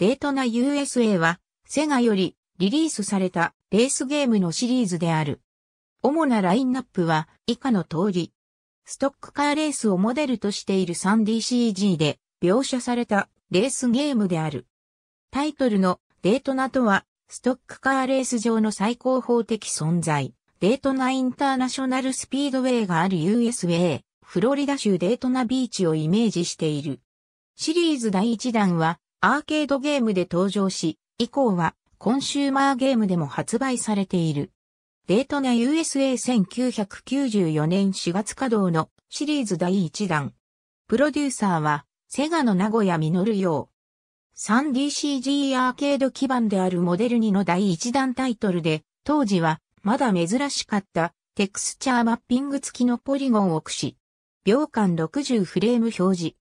デートナ USA は、セガよりリリースされたレースゲームのシリーズである。主なラインナップは以下の通り。ストックカーレースをモデルとしている 3DCG で描写されたレースゲームである。タイトルのデートナとは、ストックカーレース上の最高峰的存在、デートナインターナショナルスピードウェイがある USA、フロリダ州デートナビーチをイメージしている。シリーズ第1弾は、アーケードゲームで登場し、以降はコンシューマーゲームでも発売されている。デートナ USA 1994年4月稼働のシリーズ第1弾。プロデューサーはセガの名古屋実るよう。3DCG アーケード基盤であるモデル2の第1弾タイトルで、当時はまだ珍しかったテクスチャーマッピング付きのポリゴンを駆使。秒間60フレーム表示。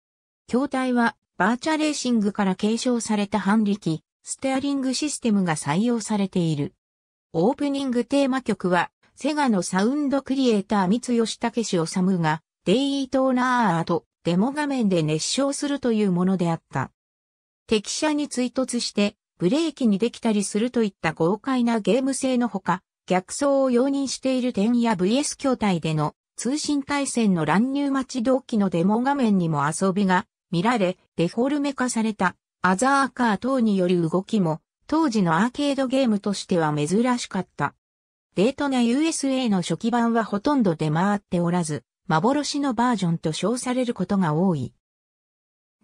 筐体はバーチャレーシングから継承された反力、ステアリングシステムが採用されている。オープニングテーマ曲は、セガのサウンドクリエイター三吉武史治が、デイトーナーとデモ画面で熱唱するというものであった。敵車に追突して、ブレーキにできたりするといった豪快なゲーム性のほか、逆走を容認している点や VS 筐体での通信対戦の乱入待ち同期のデモ画面にも遊びが見られ、デフォルメ化されたアザーカー等による動きも、当時のアーケードゲームとしては珍しかった。デートな USA の初期版はほとんど出回っておらず、幻のバージョンと称されることが多い。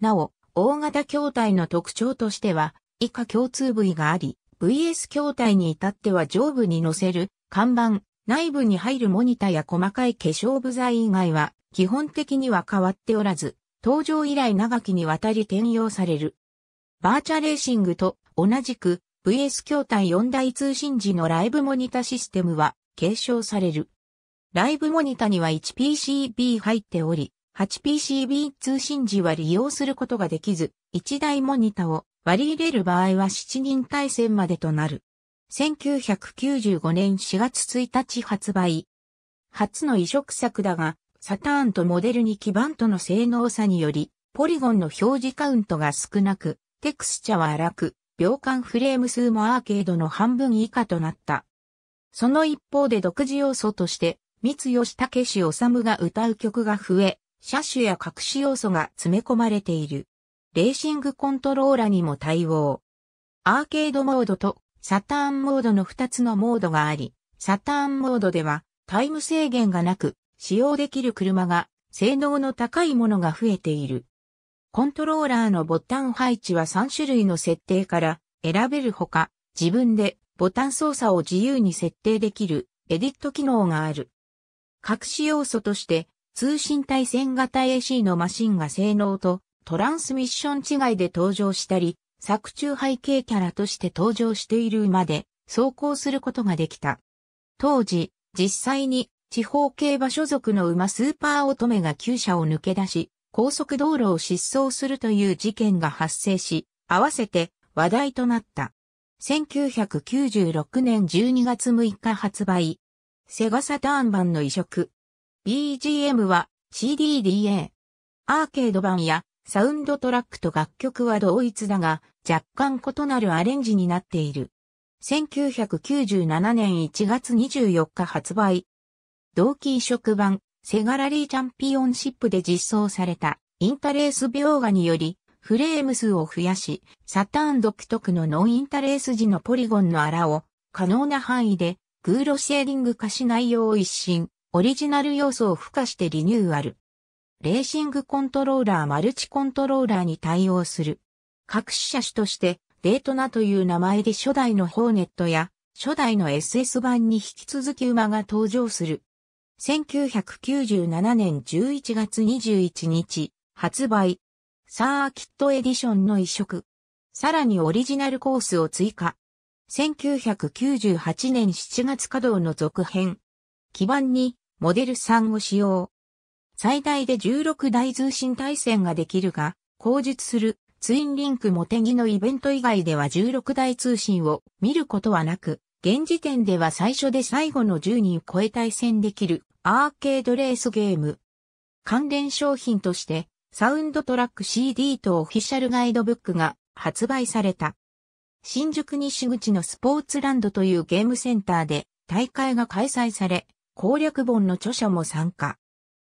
なお、大型筐体の特徴としては、以下共通部位があり、VS 筐体に至っては上部に載せる、看板、内部に入るモニタや細かい化粧部材以外は、基本的には変わっておらず、登場以来長きにわたり転用される。バーチャレーシングと同じく VS 筐体4大通信時のライブモニタシステムは継承される。ライブモニタには 1PCB 入っており、8PCB 通信時は利用することができず、1台モニタを割り入れる場合は7人対戦までとなる。1995年4月1日発売。初の移植作だが、サターンとモデルに基盤との性能差により、ポリゴンの表示カウントが少なく、テクスチャは荒く、秒間フレーム数もアーケードの半分以下となった。その一方で独自要素として、三吉武史治が歌う曲が増え、車種や隠し要素が詰め込まれている。レーシングコントローラにも対応。アーケードモードとサターンモードの2つのモードがあり、サターンモードではタイム制限がなく使用できる車が性能の高いものが増えている。コントローラーのボタン配置は3種類の設定から選べるほか、自分でボタン操作を自由に設定できるエディット機能がある。隠し要素として通信対戦型 AC のマシンが性能とトランスミッション違いで登場したり、作中背景キャラとして登場しているまで走行することができた。当時、実際に地方競馬所属の馬スーパー乙女が急車を抜け出し、高速道路を失踪するという事件が発生し、合わせて話題となった。1996年12月6日発売。セガサターン版の移植。BGM は CDDA。アーケード版やサウンドトラックと楽曲は同一だが、若干異なるアレンジになっている。1997年1月24日発売。同期移植版、セガラリーチャンピオンシップで実装された、インタレース描画により、フレーム数を増やし、サターン独特のノンインタレース時のポリゴンの荒を、可能な範囲で、グーロシェーディング化し内容を一新、オリジナル要素を付加してリニューアル。レーシングコントローラーマルチコントローラーに対応する。各種車種として、デートナという名前で初代のホーネットや、初代の SS 版に引き続き馬が登場する。1997年11月21日、発売。サーキットエディションの移植。さらにオリジナルコースを追加。1998年7月稼働の続編。基盤にモデル3を使用。最大で16台通信対戦ができるが、口述するツインリンクモテギのイベント以外では16台通信を見ることはなく、現時点では最初で最後の10人超え対戦できるアーケードレースゲーム。関連商品としてサウンドトラック CD とオフィシャルガイドブックが発売された。新宿西口のスポーツランドというゲームセンターで大会が開催され、攻略本の著者も参加。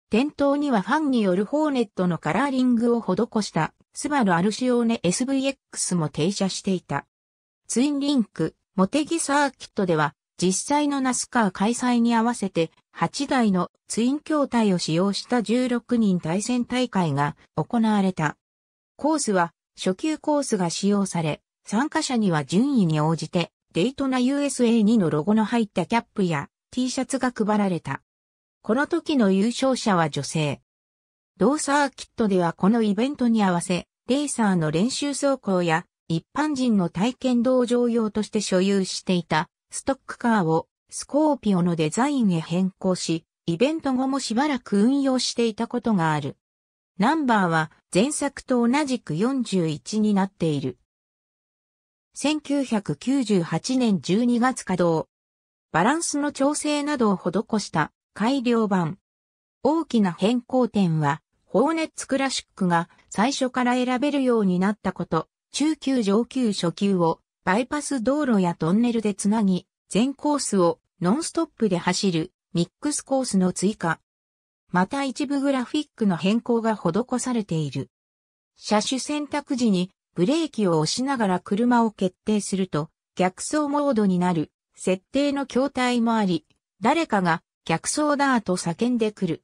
店頭にはファンによるホーネットのカラーリングを施したスバルアルシオーネ SVX も停車していた。ツインリンク、モテギサーキットでは、実際のナスカー開催に合わせて、8台のツイン筐体を使用した16人対戦大会が行われた。コースは、初級コースが使用され、参加者には順位に応じて、デイトナ USA2 のロゴの入ったキャップや T シャツが配られた。この時の優勝者は女性。同サーキットではこのイベントに合わせ、レーサーの練習走行や一般人の体験道場用として所有していたストックカーをスコーピオのデザインへ変更し、イベント後もしばらく運用していたことがある。ナンバーは前作と同じく41になっている。1998年12月稼働。バランスの調整などを施した改良版。大きな変更点は、放熱クラシックが最初から選べるようになったこと、中級上級初級をバイパス道路やトンネルでつなぎ、全コースをノンストップで走るミックスコースの追加。また一部グラフィックの変更が施されている。車種選択時にブレーキを押しながら車を決定すると逆走モードになる設定の筐体もあり、誰かが逆走だと叫んでくる。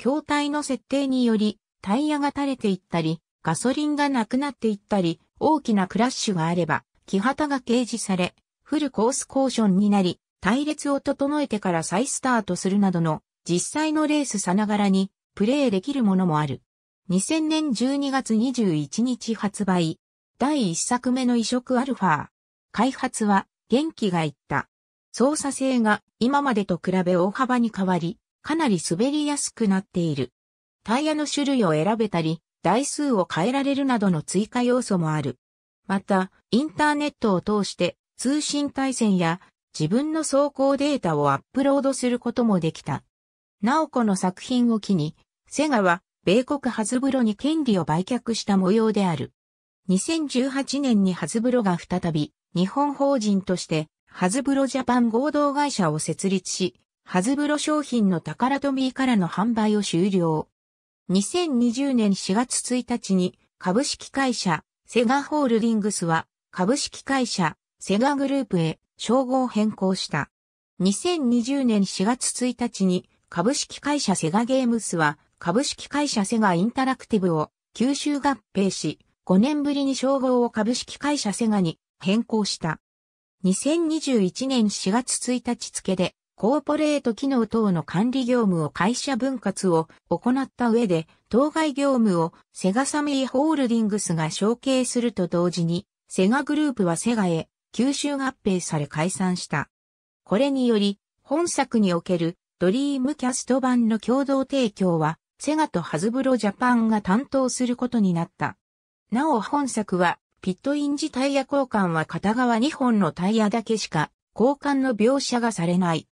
筐体の設定によりタイヤが垂れていったり、ガソリンがなくなっていったり、大きなクラッシュがあれば、木旗が掲示され、フルコースコーションになり、隊列を整えてから再スタートするなどの実際のレースさながらにプレイできるものもある。2000年12月21日発売。第1作目の移植アルファ。開発は元気がいった。操作性が今までと比べ大幅に変わり、かなり滑りやすくなっている。タイヤの種類を選べたり、台数を変えられるなどの追加要素もある。また、インターネットを通して通信対戦や自分の走行データをアップロードすることもできた。なおこの作品を機に、セガは米国ハズブロに権利を売却した模様である。2018年にハズブロが再び日本法人としてハズブロジャパン合同会社を設立し、ハズブロ商品のタカラトミーからの販売を終了。2020年4月1日に株式会社セガホールディングスは株式会社セガグループへ称号を変更した。2020年4月1日に株式会社セガゲームスは株式会社セガインタラクティブを吸収合併し5年ぶりに称号を株式会社セガに変更した。2021年4月1日付でコーポレート機能等の管理業務を会社分割を行った上で、当該業務をセガサミーホールディングスが承継すると同時に、セガグループはセガへ吸収合併され解散した。これにより、本作におけるドリームキャスト版の共同提供は、セガとハズブロジャパンが担当することになった。なお本作は、ピットインジタイヤ交換は片側2本のタイヤだけしか交換の描写がされない。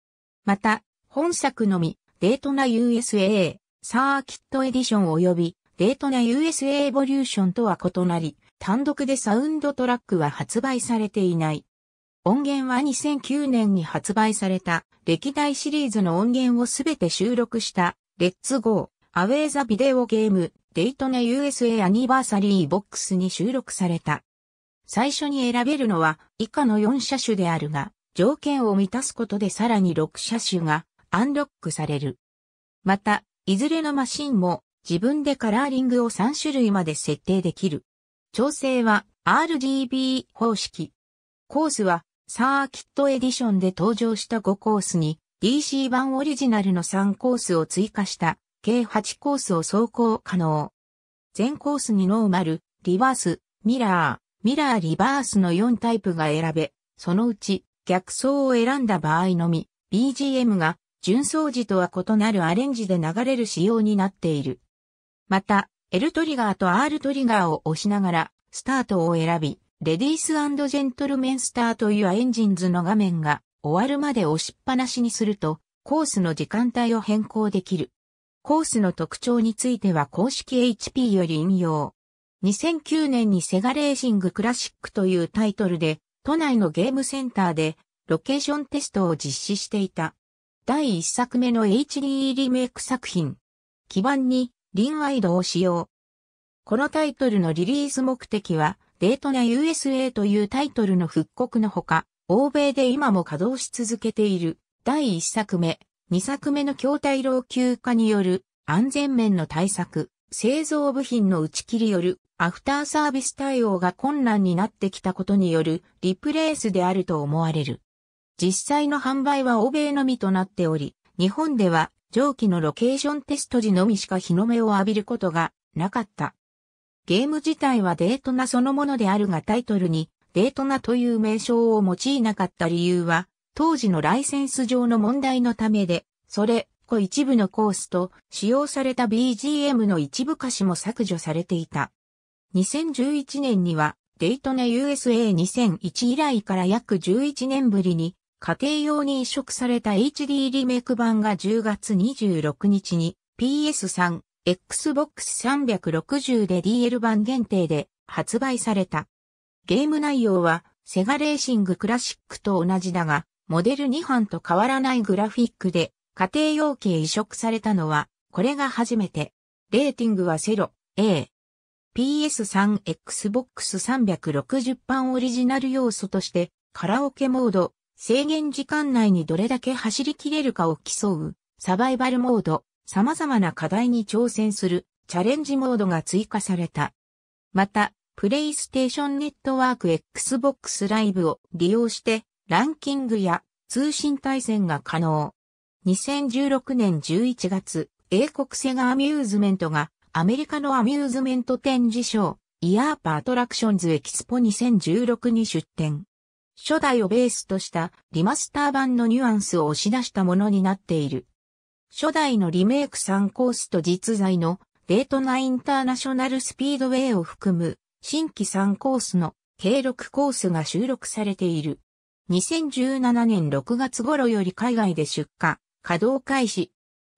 また、本作のみ、デートナ USA、サーキットエディション及び、デートナ USA エボリューションとは異なり、単独でサウンドトラックは発売されていない。音源は2009年に発売された歴代シリーズの音源をすべて収録したレッツゴー、アウェイザビデオゲーム、デイトナ USA アニバーサリーボックスに収録された。最初に選べるのは以下の4車種であるが、条件を満たすことでさらに6車種がアンロックされる。また、いずれのマシンも自分でカラーリングを3種類まで設定できる。調整は RGB 方式。コースはサーキットエディションで登場した5コースに DC 版オリジナルの3コースを追加した計8コースを走行可能。全コースにノーマル、リバース、ミラー、ミラーリバースの4タイプが選べ、そのうち逆走を選んだ場合のみ、BGM が純奏時とは異なるアレンジで流れる仕様になっている。また、L トリガーと R トリガーを押しながら、スタートを選び、レディースジェントルメンスターというエンジンズの画面が終わるまで押しっぱなしにすると、コースの時間帯を変更できる。コースの特徴については公式 HP より引用。2009年にセガレーシングクラシックというタイトルで都内のゲームセンターでロケーションテストを実施していた。第1作目の HD リメイク作品。基板にリンワイドを使用。このタイトルのリリース目的は、デートな USA というタイトルの復刻のほか、欧米で今も稼働し続けている第1作目、2作目の筐体老朽化による安全面の対策、製造部品の打ち切りよるアフターサービス対応が困難になってきたことによるリプレースであると思われる。実際の販売は欧米のみとなっており、日本では上記のロケーションテスト時のみしか日の目を浴びることがなかった。ゲーム自体はデートナそのものであるがタイトルにデートナという名称を用いなかった理由は当時のライセンス上の問題のためで、それ個一部のコースと使用された BGM の一部歌詞も削除されていた。2011年にはデイトネ USA 2001以来から約11年ぶりに家庭用に移植された HD リメイク版が10月26日に PS3、Xbox 360で DL 版限定で発売された。ゲーム内容はセガレーシングクラシックと同じだが、モデル2班と変わらないグラフィックで家庭用鶏移植されたのは、これが初めて。レーティングはセロ、A。PS3 Xbox 360版オリジナル要素として、カラオケモード、制限時間内にどれだけ走り切れるかを競う、サバイバルモード、様々な課題に挑戦する、チャレンジモードが追加された。また、プレイステーションネットワーク Xbox Live を利用して、ランキングや通信対戦が可能。2016年11月、英国セガアミューズメントがアメリカのアミューズメント展示賞、イヤーパアトラクションズエキスポ2016に出展。初代をベースとしたリマスター版のニュアンスを押し出したものになっている。初代のリメイク3コースと実在のデートナインターナショナルスピードウェイを含む新規3コースの計6コースが収録されている。2017年6月頃より海外で出荷、稼働開始。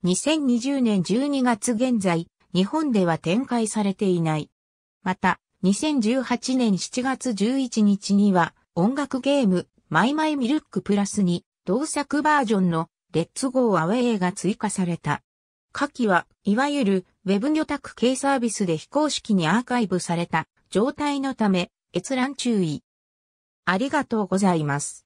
2020年12月現在、日本では展開されていない。また、2018年7月11日には、音楽ゲーム、マイマイミルックプラスに、同作バージョンの、レッツゴーアウェイが追加された。下記は、いわゆる、ウェブ魚宅系サービスで非公式にアーカイブされた状態のため、閲覧注意。ありがとうございます。